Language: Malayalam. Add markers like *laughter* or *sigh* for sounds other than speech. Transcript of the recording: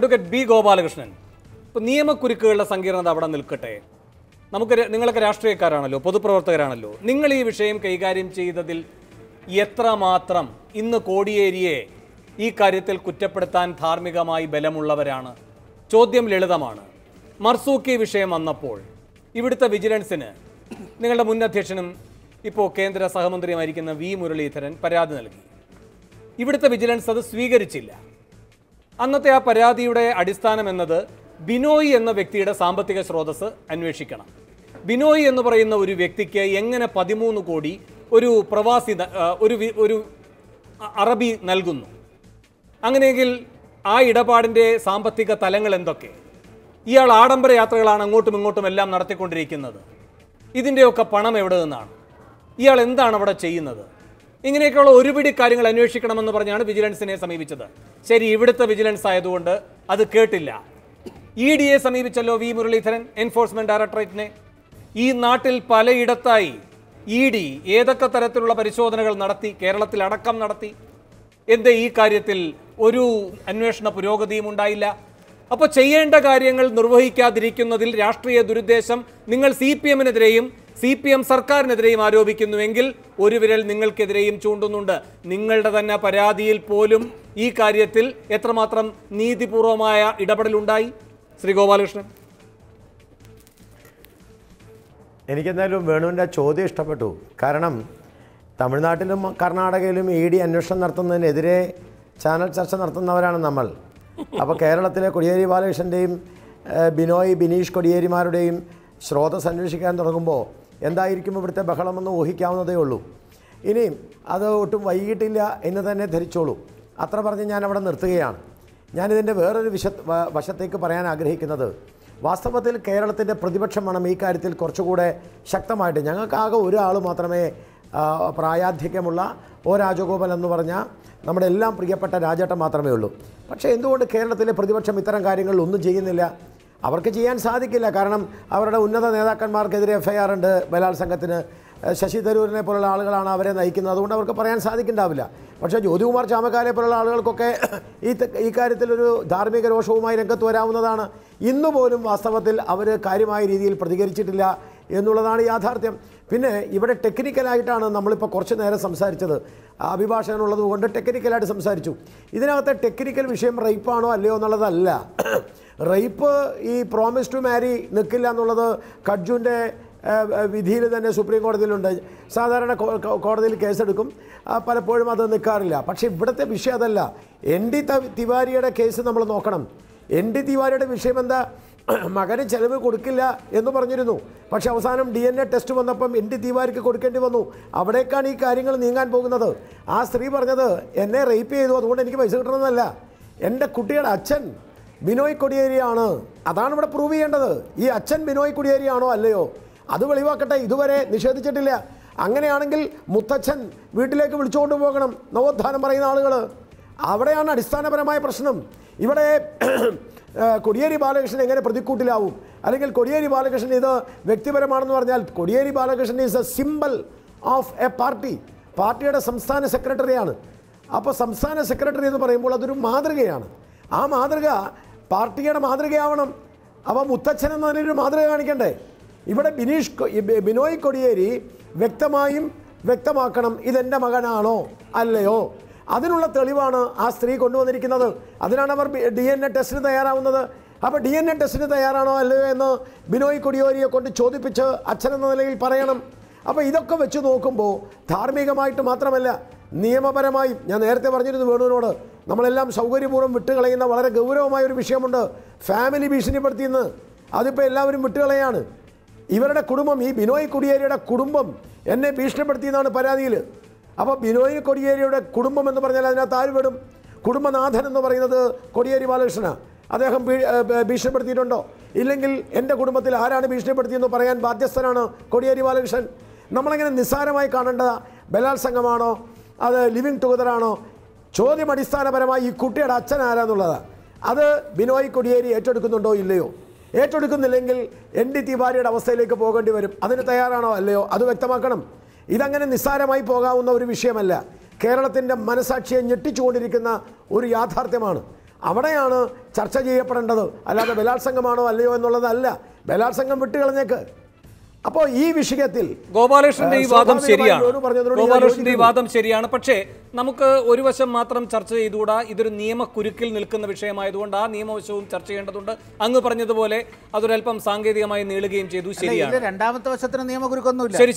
അഡ്വക്കേറ്റ് ബി ഗോപാലകൃഷ്ണൻ ഇപ്പോൾ നിയമക്കുരുക്കുകളുടെ സങ്കീർണത അവിടെ നിൽക്കട്ടെ നമുക്ക് നിങ്ങളൊക്കെ രാഷ്ട്രീയക്കാരാണല്ലോ പൊതുപ്രവർത്തകരാണല്ലോ നിങ്ങൾ ഈ വിഷയം കൈകാര്യം ചെയ്തതിൽ എത്രമാത്രം ഇന്ന് കോടിയേരിയെ ഈ കാര്യത്തിൽ കുറ്റപ്പെടുത്താൻ ധാർമ്മികമായി ബലമുള്ളവരാണ് ചോദ്യം ലളിതമാണ് മർസൂക്കി വിഷയം വന്നപ്പോൾ ഇവിടുത്തെ വിജിലൻസിന് നിങ്ങളുടെ മുൻ അധ്യക്ഷനും ഇപ്പോൾ കേന്ദ്ര സഹമന്ത്രിയുമായിരിക്കുന്ന വി മുരളീധരൻ പരാതി നൽകി ഇവിടുത്തെ വിജിലൻസ് അത് സ്വീകരിച്ചില്ല അന്നത്തെ ആ പരാതിയുടെ അടിസ്ഥാനം എന്നത് ബിനോയ് എന്ന വ്യക്തിയുടെ സാമ്പത്തിക സ്രോതസ് അന്വേഷിക്കണം ബിനോയ് എന്ന് പറയുന്ന ഒരു വ്യക്തിക്ക് എങ്ങനെ പതിമൂന്ന് കോടി ഒരു പ്രവാസി ഒരു ഒരു അറബി നൽകുന്നു അങ്ങനെയെങ്കിൽ ആ ഇടപാടിൻ്റെ സാമ്പത്തിക തലങ്ങൾ എന്തൊക്കെ ഇയാൾ ആഡംബര യാത്രകളാണ് അങ്ങോട്ടും ഇങ്ങോട്ടും എല്ലാം നടത്തിക്കൊണ്ടിരിക്കുന്നത് ഇതിൻ്റെയൊക്കെ പണം എവിടെ നിന്നാണ് ഇയാൾ എന്താണ് അവിടെ ചെയ്യുന്നത് ഇങ്ങനെയൊക്കെയുള്ള ഒരുപിടി കാര്യങ്ങൾ അന്വേഷിക്കണമെന്ന് പറഞ്ഞാണ് വിജിലൻസിനെ സമീപിച്ചത് ശരി ഇവിടുത്തെ വിജിലൻസ് ആയതുകൊണ്ട് അത് കേട്ടില്ല ഇ എ സമീപിച്ചല്ലോ വി മുരളീധരൻ എൻഫോഴ്സ്മെന്റ് ഡയറക്ടറേറ്റിനെ ഈ നാട്ടിൽ പലയിടത്തായി ഇ ഡി ഏതൊക്കെ തരത്തിലുള്ള പരിശോധനകൾ നടത്തി കേരളത്തിൽ അടക്കം നടത്തി എന്തേ ഈ കാര്യത്തിൽ ഒരു അന്വേഷണ പുരോഗതിയും ഉണ്ടായില്ല അപ്പോൾ ചെയ്യേണ്ട കാര്യങ്ങൾ നിർവഹിക്കാതിരിക്കുന്നതിൽ രാഷ്ട്രീയ ദുരുദ്ദേശം നിങ്ങൾ സി പി എമ്മിനെതിരെയും സി പി എം സർക്കാരിനെതിരെയും ആരോപിക്കുന്നുവെങ്കിൽ ഒരു വിരൽ നിങ്ങൾക്കെതിരെയും ചൂണ്ടുന്നുണ്ട് നിങ്ങളുടെ തന്നെ പരാതിയിൽ പോലും ഈ കാര്യത്തിൽ എത്രമാത്രം നീതിപൂർവമായ ഇടപെടലുണ്ടായി ശ്രീ ഗോപാലകൃഷ്ണൻ എനിക്കെന്തായാലും വേണുവിൻ്റെ ചോദ്യം ഇഷ്ടപ്പെട്ടു കാരണം തമിഴ്നാട്ടിലും കർണാടകയിലും ഇ ഡി അന്വേഷണം നടത്തുന്നതിനെതിരെ ചാനൽ ചർച്ച നടത്തുന്നവരാണ് നമ്മൾ അപ്പോൾ കേരളത്തിലെ കൊടിയേരി ബാലകൃഷ്ണൻ്റെയും ബിനോയ് ബിനീഷ് കൊടിയേരിമാരുടെയും ശ്രോതസ് അന്വേഷിക്കാൻ തുടങ്ങുമ്പോൾ എന്തായിരിക്കും ഇവിടുത്തെ ബഹളമെന്ന് ഊഹിക്കാവുന്നതേ ഉള്ളൂ ഇനിയും അത് ഒട്ടും വൈകിട്ടില്ല എന്ന് തന്നെ ധരിച്ചോളൂ അത്ര പറഞ്ഞ് ഞാൻ അവിടെ നിർത്തുകയാണ് ഞാനിതിൻ്റെ വേറൊരു വിശ വശത്തേക്ക് പറയാൻ ആഗ്രഹിക്കുന്നത് വാസ്തവത്തിൽ കേരളത്തിൻ്റെ പ്രതിപക്ഷം വേണം ഈ കാര്യത്തിൽ കുറച്ചുകൂടെ ശക്തമായിട്ട് ഞങ്ങൾക്കാകെ ഒരാൾ മാത്രമേ പ്രായാധിക്യമുള്ള ഓ രാജഗോപൻ എന്ന് പറഞ്ഞ നമ്മുടെ എല്ലാം പ്രിയപ്പെട്ട രാജേട്ടൻ മാത്രമേ ഉള്ളൂ പക്ഷേ എന്തുകൊണ്ട് കേരളത്തിലെ പ്രതിപക്ഷം ഇത്തരം കാര്യങ്ങളിൽ ഒന്നും ചെയ്യുന്നില്ല അവർക്ക് ചെയ്യാൻ സാധിക്കില്ല കാരണം അവരുടെ ഉന്നത നേതാക്കന്മാർക്കെതിരെ എഫ് ഐ ആർ ഉണ്ട് ബലാത്സംഗത്തിന് ശശി തരൂരിനെ പോലുള്ള ആളുകളാണ് അവരെ നയിക്കുന്നത് അതുകൊണ്ട് അവർക്ക് പറയാൻ സാധിക്കുന്നുണ്ടാവില്ല പക്ഷേ ജ്യോതികുമാർ ചാമക്കാലെ പോലുള്ള ആളുകൾക്കൊക്കെ *clears throat* ഈ ഈ കാര്യത്തിലൊരു ധാർമ്മിക രോഷവുമായി രംഗത്ത് വരാവുന്നതാണ് ഇന്ന് പോലും വാസ്തവത്തിൽ അവർ കാര്യമായ രീതിയിൽ പ്രതികരിച്ചിട്ടില്ല എന്നുള്ളതാണ് യാഥാർത്ഥ്യം പിന്നെ ഇവിടെ ടെക്നിക്കലായിട്ടാണ് നമ്മളിപ്പോൾ കുറച്ച് നേരം സംസാരിച്ചത് അഭിഭാഷകനുള്ളത് കൊണ്ട് ടെക്നിക്കലായിട്ട് സംസാരിച്ചു ഇതിനകത്തെ ടെക്നിക്കൽ വിഷയം റേപ്പാണോ അല്ലയോ എന്നുള്ളതല്ല *clears throat* റേപ്പ് ഈ പ്രോമിസ് ടു മാരി നിൽക്കില്ല എന്നുള്ളത് കഡ്ജുവിൻ്റെ വിധിയിൽ തന്നെ സുപ്രീം കോടതിയിലുണ്ട് സാധാരണ കോടതിയിൽ കേസെടുക്കും പലപ്പോഴും അത് നിൽക്കാറില്ല പക്ഷേ ഇവിടുത്തെ വിഷയം അതല്ല എൻ ഡി തിവാരിയുടെ കേസ് നമ്മൾ നോക്കണം എൻ ഡി തിവാരിയുടെ വിഷയം എന്താ *clears throat* മകന് ചെലവ് കൊടുക്കില്ല എന്ന് പറഞ്ഞിരുന്നു പക്ഷേ അവസാനം ഡി എൻ എ ടെസ്റ്റ് വന്നപ്പം എൻ്റെ തീവാരിക്ക് കൊടുക്കേണ്ടി വന്നു അവിടേക്കാണ് ഈ കാര്യങ്ങൾ നീങ്ങാൻ പോകുന്നത് ആ സ്ത്രീ പറഞ്ഞത് എന്നെ റേപ്പ് ചെയ്തു അതുകൊണ്ട് എനിക്ക് പൈസ കിട്ടണമെന്നല്ല എൻ്റെ കുട്ടിയുടെ അച്ഛൻ ബിനോയ് കൊടിയേരിയാണ് അതാണ് ഇവിടെ പ്രൂവ് ചെയ്യേണ്ടത് ഈ അച്ഛൻ ബിനോയ് കുടിയേരിയാണോ അല്ലയോ അത് വെളിവാക്കട്ടെ ഇതുവരെ നിഷേധിച്ചിട്ടില്ല അങ്ങനെയാണെങ്കിൽ മുത്തച്ഛൻ വീട്ടിലേക്ക് വിളിച്ചുകൊണ്ട് പോകണം നവോത്ഥാനം പറയുന്ന ആളുകൾ അവിടെയാണ് അടിസ്ഥാനപരമായ പ്രശ്നം ഇവിടെ കൊടിയേരി ബാലകൃഷ്ണൻ എങ്ങനെ പ്രതിക്കൂട്ടിലാവും അല്ലെങ്കിൽ കൊടിയേരി ബാലകൃഷ്ണൻ ഇത് വ്യക്തിപരമാണെന്ന് പറഞ്ഞാൽ Kodiyeri Balakrishnan is a symbol of a party പാർട്ടിയുടെ സംസ്ഥാന സെക്രട്ടറിയാണ് അപ്പോൾ സംസ്ഥാന സെക്രട്ടറി എന്ന് പറയുമ്പോൾ അതൊരു മാതൃകയാണ് ആ മാതൃക പാർട്ടിയുടെ മാതൃകയാവണം അവ മുത്തച്ഛൻ എന്നതിനൊരു മാതൃക കാണിക്കണ്ടേ ഇവിടെ ബിനീഷ് ബിനോയ് കൊടിയേരി വ്യക്തമായും വ്യക്തമാക്കണം ഇതെൻ്റെ മകനാണോ അല്ലയോ അതിനുള്ള തെളിവാണ് ആ സ്ത്രീ കൊണ്ടുവന്നിരിക്കുന്നത് അതിനാണ് അവർ ഡി എൻ എ ടെസ്റ്റിന് തയ്യാറാവുന്നത് അപ്പോൾ ഡി എൻ എ ടെസ്റ്റിന് തയ്യാറാണോ അല്ലയോ എന്ന് ബിനോയ് കൊടിയോരിയെ കൊണ്ട് ചോദിപ്പിച്ച് അച്ഛനെന്ന നിലയിൽ പറയണം അപ്പോൾ ഇതൊക്കെ വെച്ച് നോക്കുമ്പോൾ ധാർമ്മികമായിട്ട് മാത്രമല്ല നിയമപരമായി ഞാൻ നേരത്തെ പറഞ്ഞിരുന്നു വേണുവിനോട് നമ്മളെല്ലാം സൗകര്യപൂർവ്വം വിട്ടുകളയുന്ന വളരെ ഗൗരവമായ ഒരു വിഷയമുണ്ട് ഫാമിലി ഭീഷണിപ്പെടുത്തിയെന്ന് അതിപ്പോൾ എല്ലാവരും വിട്ടുകളയാണ് ഇവരുടെ കുടുംബം ഈ ബിനോയ് കൊടിയേരിയുടെ കുടുംബം എന്നെ ഭീഷണിപ്പെടുത്തിയെന്നാണ് പരാതിയിൽ അപ്പോൾ ബിനോയ് കൊടിയേരിയുടെ കുടുംബം എന്ന് പറഞ്ഞാൽ അതിനകത്ത് ആര് വിടും കുടുംബനാഥൻ എന്ന് പറയുന്നത് കൊടിയേരി ബാലകൃഷ്ണനാണ് അദ്ദേഹം ഭീഷണിപ്പെടുത്തിയിട്ടുണ്ടോ ഇല്ലെങ്കിൽ എൻ്റെ കുടുംബത്തിൽ ആരാണ് ഭീഷണിപ്പെടുത്തിയെന്ന് പറയാൻ ബാധ്യസ്ഥനാണ് കൊടിയേരി ബാലകൃഷ്ണൻ നമ്മളെങ്ങനെ നിസ്സാരമായി കാണേണ്ടതാ ബലാത്സംഗമാണോ അത് ലിവിങ് ടുഗദറാണോ ചോദ്യം അടിസ്ഥാനപരമായി ഈ കുട്ടിയുടെ അച്ഛൻ ആരാന്നുള്ളത് അത് ബിനോയ് കൊടിയേരി ഏറ്റെടുക്കുന്നുണ്ടോ ഇല്ലയോ ഏറ്റെടുക്കുന്നില്ലെങ്കിൽ എൻ ഡി തിവാരിയുടെ അവസ്ഥയിലേക്ക് പോകേണ്ടി വരും അതിന് തയ്യാറാണോ അല്ലയോ അത് വ്യക്തമാക്കണം ഇതങ്ങനെ നിസ്സാരമായി പോകാവുന്ന ഒരു വിഷയമല്ല കേരളത്തിൻ്റെ മനസാക്ഷിയെ ഞെട്ടിച്ചുകൊണ്ടിരിക്കുന്ന ഒരു യാഥാർത്ഥ്യമാണ് അവിടെയാണ് ചർച്ച ചെയ്യപ്പെടേണ്ടത് അല്ലാതെ ബലാത്സംഗമാണോ അല്ലയോ എന്നുള്ളതല്ല ബലാത്സംഗം വിട്ടുകളഞ്ഞേക്ക് അപ്പോ ഈ വിഷയത്തിൽ ഗോപാലകൃഷ്ണന്റെ ഈ വാദം ശരിയാണ് ഗോപാലകൃഷ്ണന്റെ ഈ വാദം ശരിയാണ് പക്ഷേ നമുക്ക് ഒരു വശം മാത്രം ചർച്ച ചെയ്തുകൂടാ ഇതൊരു നിയമക്കുരുക്കിൽ നിൽക്കുന്ന വിഷയമായതുകൊണ്ട് ആ നിയമവശവും ചർച്ച ചെയ്യേണ്ടതുണ്ട് അങ്ങ് പറഞ്ഞതുപോലെ അതൊരൽപ്പം സാങ്കേതികമായി നീളുകയും ചെയ്തു ശരിയാണ് രണ്ടാമത്തെ വശത്തിന് നിയമക്കുരുക്കൊന്നും ശരി